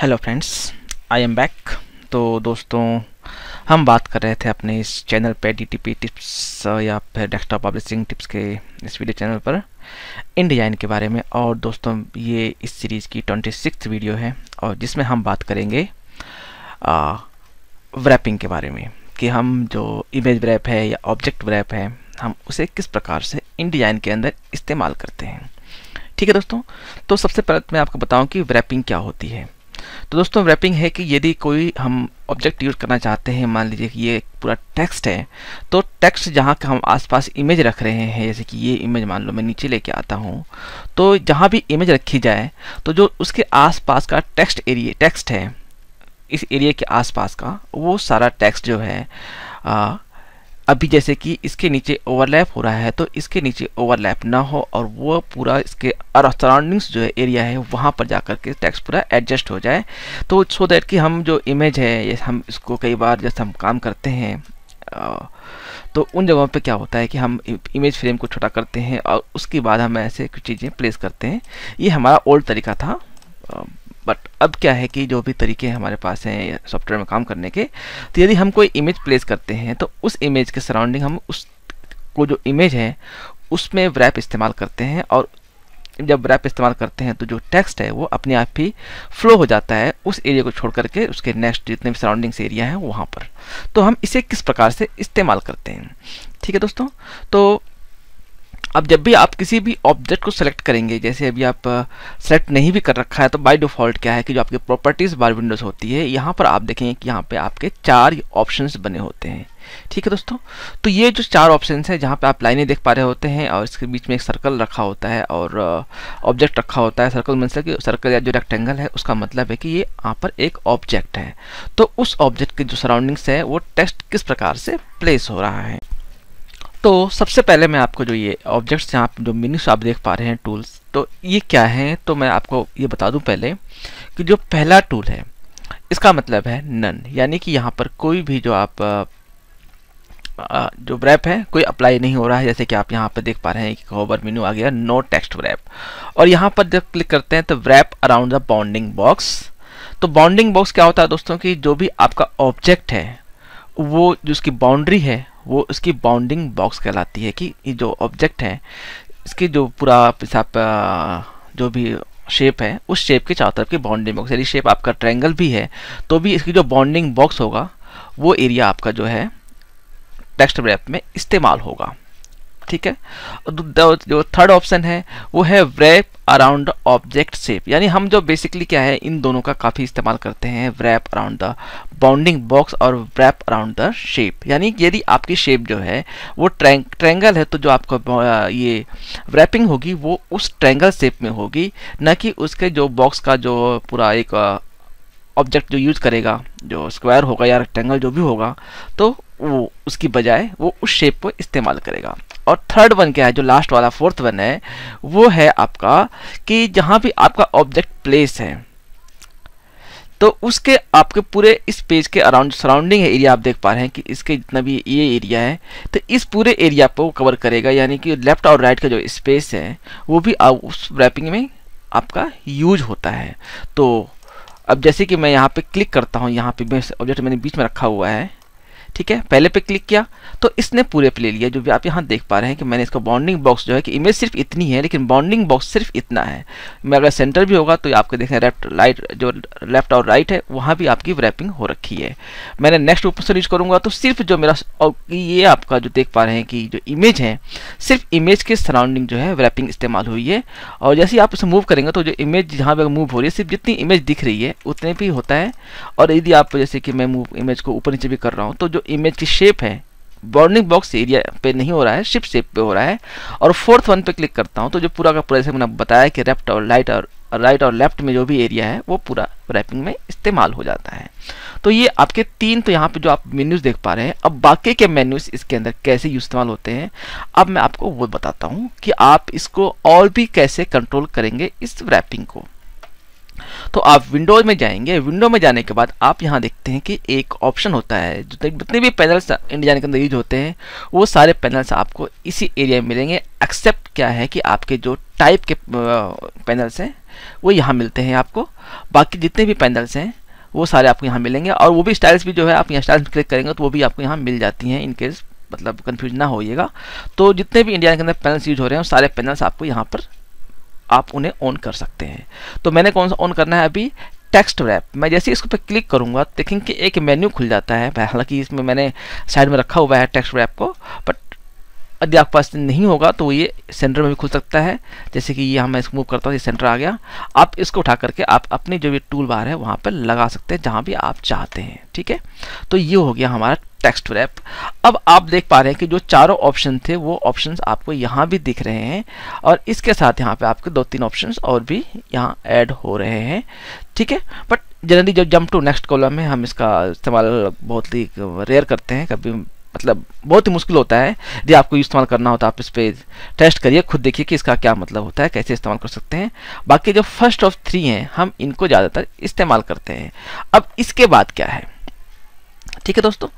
hello friends I am back तो दोस्तों हम बात कर रहे थे अपने इस चैनल पे डीटीपी टिप्स uh, या फिर डेस्कटॉप पब्लिशिंग टिप्स के इस वीडियो चैनल पर इन डिज़ाइन के बारे में और दोस्तों ये इस सीरीज़ की ट्वेंटी सिक्स वीडियो है और जिसमें हम बात करेंगे व्रैपिंग uh, के बारे में कि हम जो इमेज व्रैप है या ऑब्जेक्ट व्रैप है हम उसे किस प्रकार से इन डिज़ाइन के अंदर इस्तेमाल करते हैं ठीक है दोस्तों तो सबसे पहले तो मैं आपको बताऊं कि व्रैपिंग क्या होती है तो दोस्तों रैपिंग है कि यदि कोई हम ऑब्जेक्ट यूज़ करना चाहते हैं मान लीजिए कि ये पूरा टेक्स्ट है तो टेक्स्ट जहाँ का हम आसपास इमेज रख रहे हैं जैसे कि ये इमेज मान लो मैं नीचे लेके आता हूँ तो जहाँ भी इमेज रखी जाए तो जो उसके आसपास का टेक्स्ट एरिया टेक्स्ट है इस एरिया के आसपास का वो सारा टेक्स्ट जो है अभी जैसे कि इसके नीचे ओवरलैप हो रहा है तो इसके नीचे ओवरलैप ना हो और वो पूरा इसके और सराउंडिंग्स जो है एरिया है वहाँ पर जा कर के टैक्स पूरा एडजस्ट हो जाए तो सो दैट कि हम जो इमेज है ये हम इसको कई बार जैसे हम काम करते हैं तो उन जगहों पे क्या होता है कि हम इमेज फ्रेम को छोटा करते हैं और उसके बाद हम ऐसे कुछ चीज़ें प्लेस करते हैं ये हमारा ओल्ड तरीका था बट अब क्या है कि जो भी तरीके हमारे पास हैं सॉफ्टवेयर में काम करने के तो यदि हम कोई इमेज प्लेस करते हैं तो उस इमेज के सराउंडिंग हम उस को जो इमेज है उसमें रैप इस्तेमाल करते हैं और जब रैप इस्तेमाल करते हैं तो जो टेक्स्ट है वो अपने आप ही फ्लो हो जाता है उस एरिया को छोड़ करके उसके नेक्स्ट जितने भी सराउंडिंग्स एरिया हैं वहाँ पर तो हम इसे किस प्रकार से इस्तेमाल करते हैं ठीक है दोस्तों तो अब जब भी आप किसी भी ऑब्जेक्ट को सेलेक्ट करेंगे जैसे अभी आप सेलेक्ट नहीं भी कर रखा है तो बाय डिफ़ॉल्ट क्या है कि जो आपके प्रॉपर्टीज़ बार विंडोज़ होती है यहाँ पर आप देखेंगे कि यहाँ पे आपके चार ऑप्शंस बने होते हैं ठीक है दोस्तों तो ये जो चार ऑप्शन है जहाँ पे आप लाइनें देख पा रहे होते हैं और इसके बीच में एक सर्कल रखा होता है और ऑब्जेक्ट रखा होता है सर्कल मतलब कि सर्कल या जो रेक्टेंगल है उसका मतलब है कि ये यहाँ पर एक ऑब्जेक्ट है तो उस ऑब्जेक्ट के जो सराउंडिंग्स है वो टेक्स्ट किस प्रकार से प्लेस हो रहा है तो सबसे पहले मैं आपको जो ये ऑब्जेक्ट्स यहाँ जो मिनिस आप देख पा रहे हैं टूल्स तो ये क्या है तो मैं आपको ये बता दूं पहले कि जो पहला टूल है इसका मतलब है नन यानी कि यहाँ पर कोई भी जो आप जो ब्रैप है कोई अप्लाई नहीं हो रहा है जैसे कि आप यहाँ पर देख पा रहे हैं कि होवर मीनू आ गया नो टेक्स्ट ब्रैप और यहाँ पर जब क्लिक करते हैं तो wrap around the bounding box तो बाउंडिंग बॉक्स क्या होता है दोस्तों कि जो भी आपका ऑब्जेक्ट है वो जो उसकी बाउंड्री है वो इसकी बाउंडिंग बॉक्स कहलाती है कि ये जो ऑब्जेक्ट है इसकी जो पूरा हिसाब जो भी शेप है उस शेप के चारों तरफ की बाउंडिंग बॉक्स यदि शेप आपका ट्रायंगल भी है तो भी इसकी जो बाउंडिंग बॉक्स होगा वो एरिया आपका जो है टेक्स्ट रैप में इस्तेमाल होगा ठीक है और जो थर्ड ऑप्शन है वो है व्रैप अराउंड ऑब्जेक्ट सेप यानी हम जो बेसिकली क्या है इन दोनों का काफ़ी इस्तेमाल करते हैं wrap around the bounding box और व्रैप अराउंड द शेप यानी यदि आपकी शेप जो है वो ट्रैंग ट्रैंगल है तो जो आपका ये व्रैपिंग होगी वो उस ट्रैंगल शेप में होगी न कि उसके जो बॉक्स का जो पूरा एक ऑब्जेक्ट जो यूज करेगा जो स्क्वायर होगा या रेक्टेंगल जो भी होगा तो वो उसकी बजाय वो उस शेप को इस्तेमाल करेगा और थर्ड वन क्या है जो लास्ट वाला फोर्थ वन है वो है आपका कि जहाँ भी आपका ऑब्जेक्ट प्लेस है तो उसके आपके पूरे इस पेज के अराउंड सराउंडिंग एरिया आप देख पा रहे हैं कि इसके जितना भी ये एरिया है तो इस पूरे एरिया को कवर करेगा यानी कि लेफ्ट और राइट का जो स्पेस है वो भी आप उस रैपिंग में आपका यूज होता है तो अब जैसे कि मैं यहाँ पे क्लिक करता हूँ यहाँ पे ऑब्जेक्ट मैंने बीच में रखा हुआ है ठीक है पहले पे क्लिक किया तो इसने पूरे पे ले लिया जो भी आप यहाँ देख पा रहे हैं कि मैंने इसका बाउंडिंग बॉक्स जो है कि इमेज सिर्फ इतनी है लेकिन बाउंडिंग बॉक्स सिर्फ इतना है मेरा सेंटर भी होगा तो आपको देखें लेफ्ट राइट जो लेफ्ट और राइट है वहाँ भी आपकी रैपिंग हो रखी है मैंने नेक्स्ट ऊपर से यूज करूँगा तो सिर्फ जो मेरा और ये आपका जो देख पा रहे हैं कि जो इमेज है सिर्फ इमेज के सराउंडिंग जो है रैपिंग इस्तेमाल हुई है और जैसे ही आप इसे मूव करेंगे तो जो इमेज जहाँ पर मूव हो रही है सिर्फ जितनी इमेज दिख रही है उतने भी होता है और यदि आप जैसे कि मैं मूव इमेज को ऊपर नीचे भी कर रहा हूँ तो जो इमेज की शेप है बॉर्डिंग बॉक्स एरिया पे नहीं हो रहा है शिप शेप पे हो रहा है और फोर्थ वन पे क्लिक करता हूँ तो जो पूरा का पूरा जैसे मैंने बताया कि लेफ्ट और राइट और राइट और लेफ्ट में जो भी एरिया है वो पूरा रैपिंग में इस्तेमाल हो जाता है तो ये आपके तीन तो यहाँ पे जो आप मेन्यूज देख पा रहे हैं अब बाकी के मेन्यूज इसके अंदर कैसे इस्तेमाल होते हैं अब मैं आपको वो बताता हूँ कि आप इसको और भी कैसे कंट्रोल करेंगे इस रैपिंग को तो आप विंडोज में जाएंगे विंडो में जाने के बाद आप यहाँ देखते हैं कि एक ऑप्शन होता है जितने भी पैनल्स इंडिया के अंदर यूज होते हैं वो सारे पैनल्स आपको इसी एरिया में मिलेंगे एक्सेप्ट क्या है कि आपके जो टाइप के पैनल्स हैं वो यहाँ मिलते हैं आपको बाकी जितने भी पैनल्स हैं वो सारे आपको यहाँ मिलेंगे और वो भी स्टाइल्स भी जो है आप यहाँ स्टाइल्स क्लिक करेंगे तो वो भी आपको यहाँ मिल जाती हैं इनकेस मतलब कन्फ्यूज ना होइएगा तो जितने भी इंडिया के अंदर पैनल्स यूज हो रहे हैं सारे पैनल्स आपको यहाँ पर आप उन्हें ऑन कर सकते हैं तो मैंने कौन सा ऑन करना है अभी टेक्स्ट रैप मैं जैसे ही इसको क्लिक करूँगा देखेंगे कि एक मेन्यू खुल जाता है हालांकि इसमें मैंने साइड में रखा हुआ है टेक्स्ट रैप को बट यदि आपके पास नहीं होगा तो ये सेंटर में भी खुल सकता है जैसे कि ये हमें इसको मूव करता हूँ ये सेंटर आ गया आप इसको उठा करके आप अपने जो भी टूल बार है वहाँ पर लगा सकते हैं जहाँ भी आप चाहते हैं ठीक है तो ये हो गया हमारा टेक्स्ट रैप अब आप देख पा रहे हैं कि जो चारों ऑप्शन थे वो ऑप्शंस आपको यहाँ भी दिख रहे हैं और इसके साथ यहाँ पे आपके दो तीन ऑप्शंस और भी यहाँ ऐड हो रहे हैं ठीक है बट जनरली जब जंप टू नेक्स्ट कॉलम में हम इसका इस्तेमाल बहुत ही रेयर करते हैं कभी मतलब बहुत ही मुश्किल होता है यदि आपको इस्तेमाल करना होता तो है आप इस पर टेस्ट करिए खुद देखिए कि इसका क्या मतलब होता है कैसे इस्तेमाल कर सकते हैं बाकी जो फर्स्ट ऑफ थ्री हैं हम इनको ज़्यादातर इस्तेमाल करते हैं अब इसके बाद क्या है ठीक है दोस्तों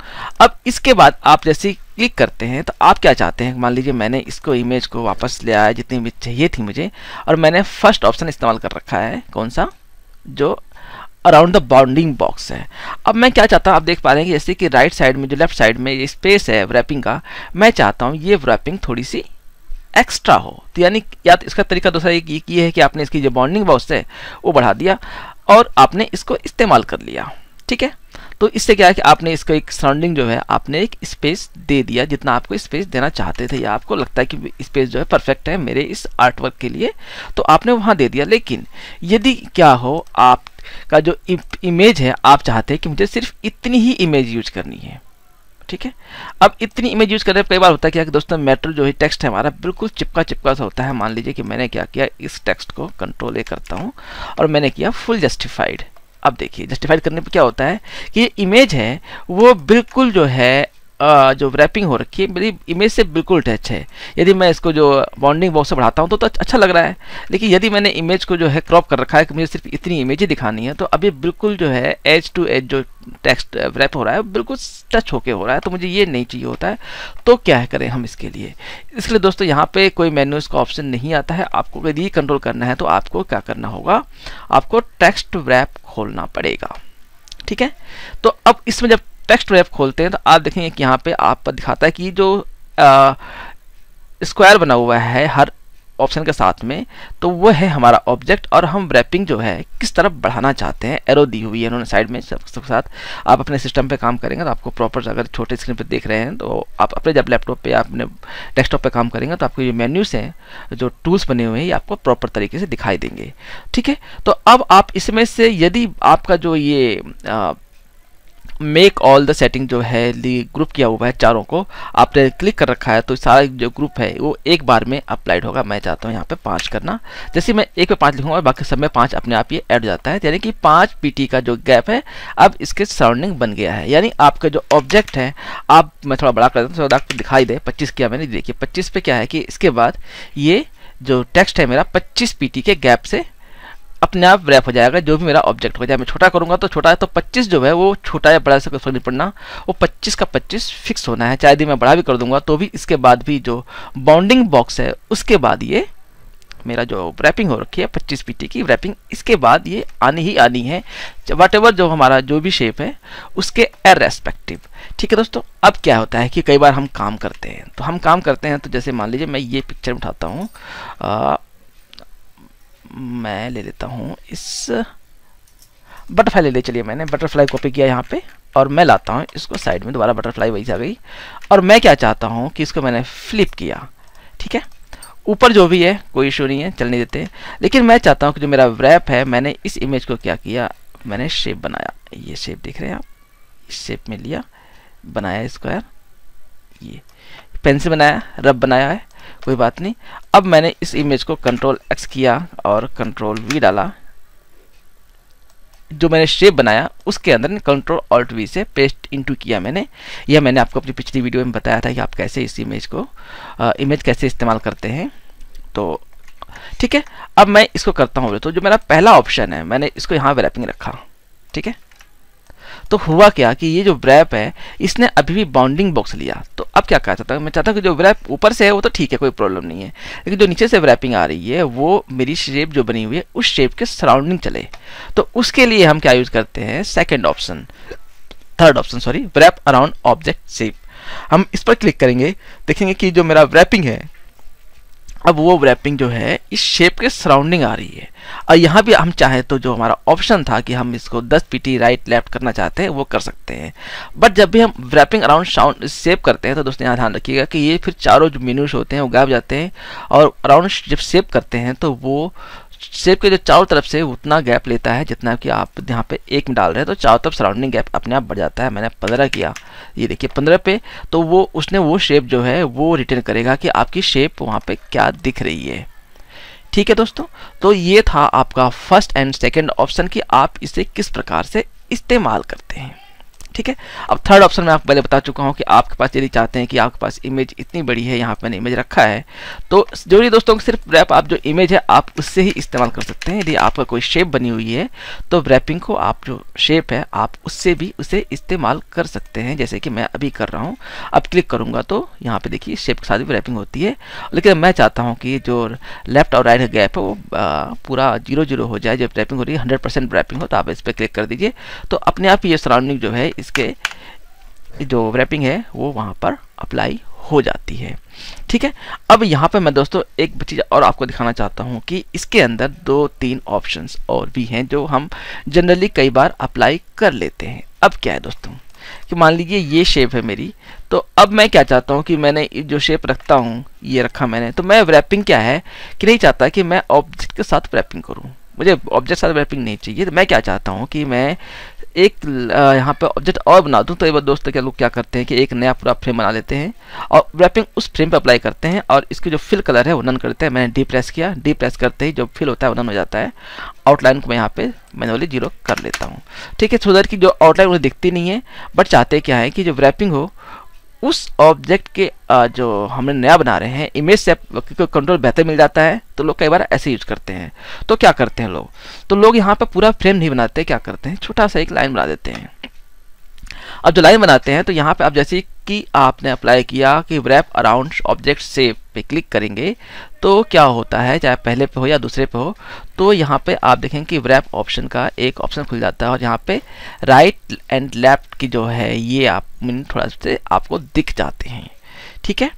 अब इसके बाद आप जैसे क्लिक करते हैं तो आप क्या चाहते हैं मान लीजिए मैंने इसको इमेज को वापस ले आया जितनी भी चाहिए थी मुझे और मैंने फर्स्ट ऑप्शन इस्तेमाल कर रखा है कौन सा जो अराउंड द बाउंडिंग बॉक्स है अब मैं क्या चाहता हूँ आप देख पा रहे हैं कि जैसे कि राइट साइड में जो लेफ्ट साइड में ये स्पेस है रैपिंग का मैं चाहता हूँ ये रैपिंग थोड़ी सी एक्स्ट्रा हो तो यानी या तो इसका तरीका दूसरा एक ये है कि आपने इसकी जो बाउंडिंग बॉक्स है वो बढ़ा दिया और आपने इसको इस्तेमाल कर लिया ठीक है तो इससे क्या है कि आपने इसको एक सराउंडिंग जो है आपने एक स्पेस दे दिया जितना आपको स्पेस देना चाहते थे या आपको लगता है कि स्पेस जो है परफेक्ट है मेरे इस आर्ट वर्क के लिए तो आपने वहाँ दे दिया लेकिन यदि क्या हो आप का जो इमेज है आप चाहते हैं कि मुझे सिर्फ इतनी ही इमेज यूज करनी है ठीक है अब इतनी इमेज यूज़ करने कई बार होता है कि दोस्तों मेटल जो है टेक्स्ट है हमारा बिल्कुल चिपका चिपका सा होता है मान लीजिए कि मैंने क्या किया इस टेक्स्ट को कंट्रोल ए करता हूँ और मैंने किया फुल जस्टिफाइड अब देखिए जस्टिफाइड करने पर क्या होता है कि ये इमेज है वो बिल्कुल जो है जो रैपिंग हो रखी है मेरी इमेज से बिल्कुल टच है यदि मैं इसको जो बाउंडिंग बॉक्स से बढ़ाता हूँ तो, तो अच्छा लग रहा है लेकिन यदि मैंने इमेज को जो है क्रॉप कर रखा है कि मुझे सिर्फ इतनी इमेज ही दिखानी है तो अभी बिल्कुल जो है एज टू एज जो टेक्स्ट रैप हो रहा है बिल्कुल टच होके हो रहा है तो मुझे ये नहीं चाहिए होता है तो क्या है करें हम इसके लिए इसके लिए दोस्तों यहाँ पे कोई मैन्यू इसका ऑप्शन नहीं आता है आपको यदि कंट्रोल करना है तो आपको क्या करना होगा आपको टेक्स्ट रैप खोलना पड़ेगा ठीक है तो अब इसमें जब टेक्स्ट रैप खोलते हैं तो आप देखेंगे कि यहाँ पे आपको दिखाता है कि जो स्क्वायर बना हुआ है हर ऑप्शन के साथ में तो वो है हमारा ऑब्जेक्ट और हम रैपिंग जो है किस तरफ बढ़ाना चाहते हैं एरो दी हुई है उन्होंने साइड में सबके साथ आप अपने सिस्टम पे काम करेंगे तो आपको प्रॉपर अगर छोटे स्क्रीन पे देख रहे हैं तो आप अपने जब लैपटॉप पे या अपने डेस्कटॉप पे काम करेंगे तो आपके जो मेन्यूज हैं जो टूल्स बने हुए हैं ये आपको प्रॉपर तरीके से दिखाई देंगे ठीक है तो अब आप इसमें से यदि आपका जो ये मेक ऑल द सेटिंग जो है ली ग्रुप किया हुआ है चारों को आपने क्लिक कर रखा है तो सारा जो ग्रुप है वो एक बार में अप्लाइड होगा मैं चाहता हूँ यहाँ पे पाँच करना जैसे मैं एक पे पाँच लिखूंगा बाकी सब में पाँच अपने आप ये ऐड जाता है यानी कि पाँच पी का जो गैप है अब इसके सराउंडिंग बन गया है यानी आपका जो ऑब्जेक्ट है आप मैं थोड़ा बड़ा कर देता हूँ आपको दिखाई दे पच्चीस किया मैंने देखिए पच्चीस पे क्या है कि इसके बाद ये जो टेक्स्ट है मेरा 25 पीटी के गैप से अपने आप रैप हो जाएगा जो भी मेरा ऑब्जेक्ट हो जाए मैं छोटा करूँगा तो छोटा है तो 25 जो है वो छोटा या बड़ा से नहीं पड़ना वो 25 का 25 फिक्स होना है चाहे यदि मैं बड़ा भी कर दूंगा तो भी इसके बाद भी जो बाउंडिंग बॉक्स है उसके बाद ये मेरा जो रैपिंग हो रखी है पच्चीस पीटी की रैपिंग इसके बाद ये आनी ही आनी है वट एवर जो हमारा जो भी शेप है उसके एर रेस्पेक्टिव ठीक है दोस्तों अब क्या होता है कि कई बार हम काम करते हैं तो हम काम करते हैं तो जैसे मान लीजिए मैं ये पिक्चर उठाता हूँ मैं ले लेता हूँ इस बटरफ्लाई ले ले चलिए मैंने बटरफ्लाई कॉपी किया यहाँ पे और मैं लाता हूँ इसको साइड में दोबारा बटरफ्लाई वही आ गई और मैं क्या चाहता हूँ कि इसको मैंने फ्लिप किया ठीक है ऊपर जो भी है कोई इशू नहीं है चलने देते लेकिन मैं चाहता हूँ कि जो मेरा रैप है मैंने इस इमेज को क्या किया मैंने शेप बनाया ये शेप देख रहे हैं आप इस शेप में लिया बनाया स्क्वायर ये पेंसिल बनाया रब बनाया है कोई बात नहीं अब मैंने इस इमेज को कंट्रोल एक्स किया और कंट्रोल वी डाला जो मैंने शेप बनाया उसके अंदर कंट्रोल ऑल्ट वी से पेस्ट इनटू किया मैंने यह मैंने आपको अपनी पिछली वीडियो में बताया था कि आप कैसे इस इमेज को आ, इमेज कैसे इस्तेमाल करते हैं तो ठीक है अब मैं इसको करता हूँ तो जो मेरा पहला ऑप्शन है मैंने इसको यहाँ पर रैपिंग रखा ठीक है तो हुआ क्या कि ये जो ब्रैप है इसने अभी भी बाउंडिंग बॉक्स लिया तो अब क्या कहा चाहता मैं चाहता हूँ कि जो ब्रैप ऊपर से है वो तो ठीक है कोई प्रॉब्लम नहीं है लेकिन जो नीचे से ब्रैपिंग आ रही है वो मेरी शेप जो बनी हुई है उस शेप के सराउंडिंग चले तो उसके लिए हम क्या यूज़ करते हैं second option third option sorry wrap around object shape हम इस पर क्लिक करेंगे देखेंगे कि जो मेरा रैपिंग है अब वो रैपिंग जो है इस शेप के सराउंडिंग आ रही है और यहाँ भी हम चाहें तो जो हमारा ऑप्शन था कि हम इसको 10 पीटी राइट लेफ्ट करना चाहते हैं वो कर सकते हैं बट जब भी हम रैपिंग अराउंड साउंड शेप करते हैं तो दोस्तों यहाँ ध्यान रखिएगा कि ये फिर चारों जो मेन्यूज होते हैं वो गायब जाते हैं और अराउंड जब शेप करते हैं तो वो शेप के जो चारों तरफ से उतना गैप लेता है जितना कि आप यहाँ पे एक में डाल रहे हैं तो चारों तरफ सराउंडिंग गैप अपने आप बढ़ जाता है मैंने पंद्रह किया ये देखिए पंद्रह पे तो वो उसने वो शेप जो है वो रिटर्न करेगा कि आपकी शेप वहाँ पे क्या दिख रही है ठीक है दोस्तों तो ये था आपका फर्स्ट एंड सेकेंड ऑप्शन कि आप इसे किस प्रकार से इस्तेमाल करते हैं ठीक है अब थर्ड ऑप्शन मैं आपको पहले बता चुका हूँ कि आपके पास यदि चाहते हैं कि आपके पास इमेज इतनी बड़ी है यहाँ पर मैंने इमेज रखा है तो जरूरी दोस्तों सिर्फ रैप आप जो इमेज है आप उससे ही इस्तेमाल कर सकते हैं यदि आपका कोई शेप बनी हुई है तो रैपिंग को आप जो शेप है आप उससे भी उसे इस्तेमाल कर सकते हैं जैसे कि मैं अभी कर रहा हूँ अब क्लिक करूँगा तो यहाँ पर देखिए शेप के साथ भी रैपिंग होती है लेकिन मैं चाहता हूँ कि जो लेफ्ट और राइट गैप है वो पूरा जीरो जीरो हो जाए जब रैपिंग हो रही है हंड्रेड परसेंट रैपिंग हो तो आप इस पर क्लिक कर दीजिए तो अपने आप ही ये सराउंडिंग जो है इसके जो रैपिंग है वो वहाँ पर अप्लाई हो जाती है ठीक है अब यहाँ पर मैं दोस्तों एक चीज़ और आपको दिखाना चाहता हूँ कि इसके अंदर दो तीन ऑप्शंस और भी हैं जो हम जनरली कई बार अप्लाई कर लेते हैं अब क्या है दोस्तों कि मान लीजिए ये शेप है मेरी तो अब मैं क्या चाहता हूँ कि मैंने जो शेप रखता हूँ ये रखा मैंने तो मैं रैपिंग क्या है कि नहीं चाहता कि मैं ऑब्जेक्ट के साथ रैपिंग करूँ मुझे ऑब्जेक्ट साथ मैपिंग नहीं चाहिए तो मैं क्या चाहता हूँ कि मैं एक यहाँ पर ऑब्जेक्ट और बना दूँ तो एक बार दोस्तों क्या लोग क्या करते हैं कि एक नया पूरा फ्रेम बना लेते हैं और रैपिंग उस फ्रेम पर अप्लाई करते हैं और इसकी जो फिल कलर है वो नन करते हैं मैंने डी प्रेस किया डी प्रेस करते ही जो फिल होता है वो नन हो जाता है आउटलाइन को मैं यहाँ पे मैनुअली जीरो कर लेता हूँ ठीक है सुधर की जो आउटलाइन उन्हें दिखती नहीं है बट चाहते क्या है कि जो रैपिंग हो उस ऑब्जेक्ट के जो हमने नया बना रहे हैं इमेज से क्योंकि कंट्रोल बेहतर मिल जाता है तो लोग कई बार ऐसे यूज करते हैं तो क्या करते हैं लोग तो लोग यहाँ पर पूरा फ्रेम नहीं बनाते क्या करते हैं छोटा सा एक लाइन बना देते हैं अब जो लाइन बनाते हैं तो यहाँ पे आप जैसे ही कि आपने अप्लाई किया कि रैप अराउंड ऑब्जेक्ट सेव पे क्लिक करेंगे तो क्या होता है चाहे पहले पे हो या दूसरे पे हो तो यहाँ पे आप देखेंगे कि रैप ऑप्शन का एक ऑप्शन खुल जाता है और यहाँ पे राइट एंड लेफ्ट की जो है ये आप थोड़ा से आपको दिख जाते हैं ठीक है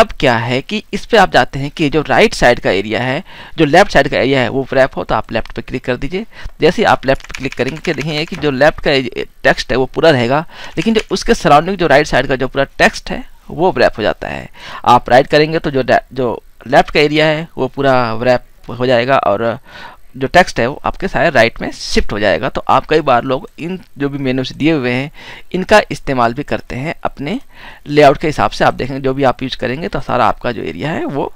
अब क्या है कि इस पर आप जाते हैं कि जो राइट साइड का एरिया है जो लेफ्ट साइड का एरिया है वो रैप हो तो आप लेफ्ट पे क्लिक कर दीजिए जैसे आप लेफ्ट पे क्लिक करेंगे क्या देखेंगे कि जो लेफ्ट का टेक्स्ट है वो पूरा रहेगा लेकिन जो उसके सराउंडिंग जो राइट साइड का जो पूरा टेक्स्ट है वो रैप हो जाता है आप राइट करेंगे तो जो जो लेफ्ट का एरिया है वो पूरा रैप हो जाएगा और जो टेक्स्ट है वो आपके सारे राइट में शिफ्ट हो जाएगा तो आप कई बार लोग इन जो भी मेनूज दिए हुए हैं इनका इस्तेमाल भी करते हैं अपने लेआउट के हिसाब से आप देखेंगे जो भी आप यूज करेंगे तो सारा आपका जो एरिया है वो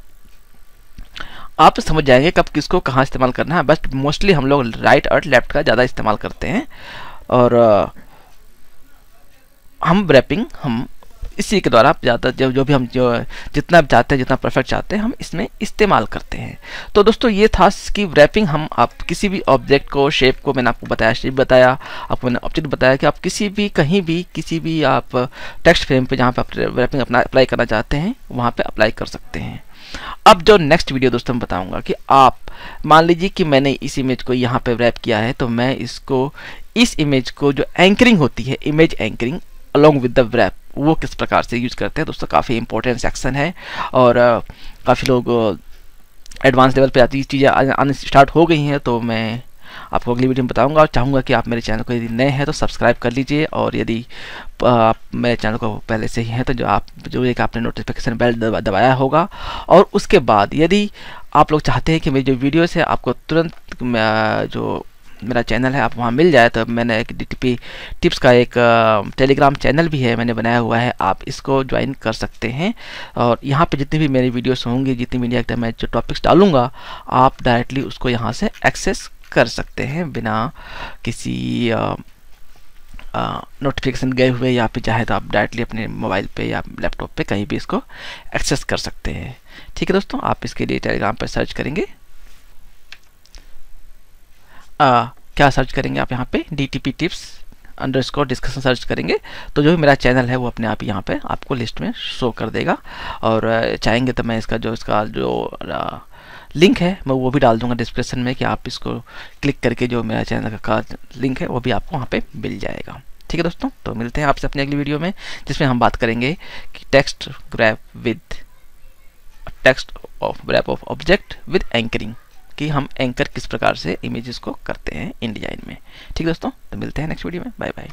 आप समझ जाएंगे कब किसको कहाँ इस्तेमाल करना है बस मोस्टली हम लोग राइट और लेफ्ट का ज़्यादा इस्तेमाल करते हैं और हम रैपिंग हम इसी के द्वारा ज़्यादा जब जो भी हम जो जितना चाहते हैं जितना परफेक्ट चाहते हैं हम इसमें इस्तेमाल करते हैं तो दोस्तों ये था कि रैपिंग हम आप किसी भी ऑब्जेक्ट को शेप को मैंने आपको बताया शेप बताया आपको मैंने ऑब्जेक्ट बताया कि आप किसी भी कहीं भी किसी भी आप टेक्स्ट फ्रेम पर जहाँ पर आप रैपिंग अपना अप्लाई करना चाहते हैं वहाँ पर अप्लाई कर सकते हैं अब जो नेक्स्ट वीडियो दोस्तों में बताऊँगा कि आप मान लीजिए कि मैंने इस इमेज को यहाँ पर रैप किया है तो मैं इसको इस इमेज को जो एंकरिंग होती है image anchoring along with the wrap वो किस प्रकार से यूज करते हैं दोस्तों काफ़ी इंपॉर्टेंट सेक्शन है और काफ़ी लोग एडवांस लेवल पर आती चीज़ें आने स्टार्ट हो गई हैं तो मैं आपको अगली वीडियो में बताऊंगा और चाहूँगा कि आप मेरे चैनल को यदि नए हैं तो सब्सक्राइब कर लीजिए और यदि आप मेरे चैनल को पहले से ही हैं तो जो आप जो एक आपने नोटिफिकेशन बेल दबाया होगा और उसके बाद यदि आप लोग चाहते हैं कि मेरी जो वीडियोस है आपको तुरंत जो मेरा चैनल है आप वहाँ मिल जाए तो मैंने एक डी टिप्स का एक टेलीग्राम चैनल भी है मैंने बनाया हुआ है आप इसको ज्वाइन कर सकते हैं और यहाँ पे जितनी भी मेरी वीडियोस होंगी जितनी मीडिया का मैं जो टॉपिक्स डालूँगा आप डायरेक्टली उसको यहाँ से एक्सेस कर सकते हैं बिना किसी आ, नोटिफिकेशन गए हुए या फिर चाहे तो आप डायरेक्टली अपने मोबाइल पे या लैपटॉप पे कहीं भी इसको एक्सेस कर सकते हैं ठीक है दोस्तों आप इसके लिए टेलीग्राम पर सर्च करेंगे आ, क्या सर्च करेंगे आप यहाँ पे D T P tips underscore discussion search करेंगे तो जो भी मेरा चैनल है वो अपने आप यहाँ पे आपको लिस्ट में शो कर देगा और चाहेंगे तो मैं इसका जो इसका जो आ, लिंक है मैं वो भी डाल दूंगा डिस्क्रिप्शन में कि आप इसको क्लिक करके जो मेरा चैनल का लिंक है वो भी आपको वहाँ पे मिल जाएगा ठीक है दोस्तों तो मिलते हैं आपसे अपनी अगली वीडियो में जिसमें हम बात करेंगे कि text wrap with text of wrap of object with anchoring कि हम एंकर किस प्रकार से इमेजेस को करते हैं इन डिजाइन में ठीक दोस्तों तो मिलते हैं next video bye bye bye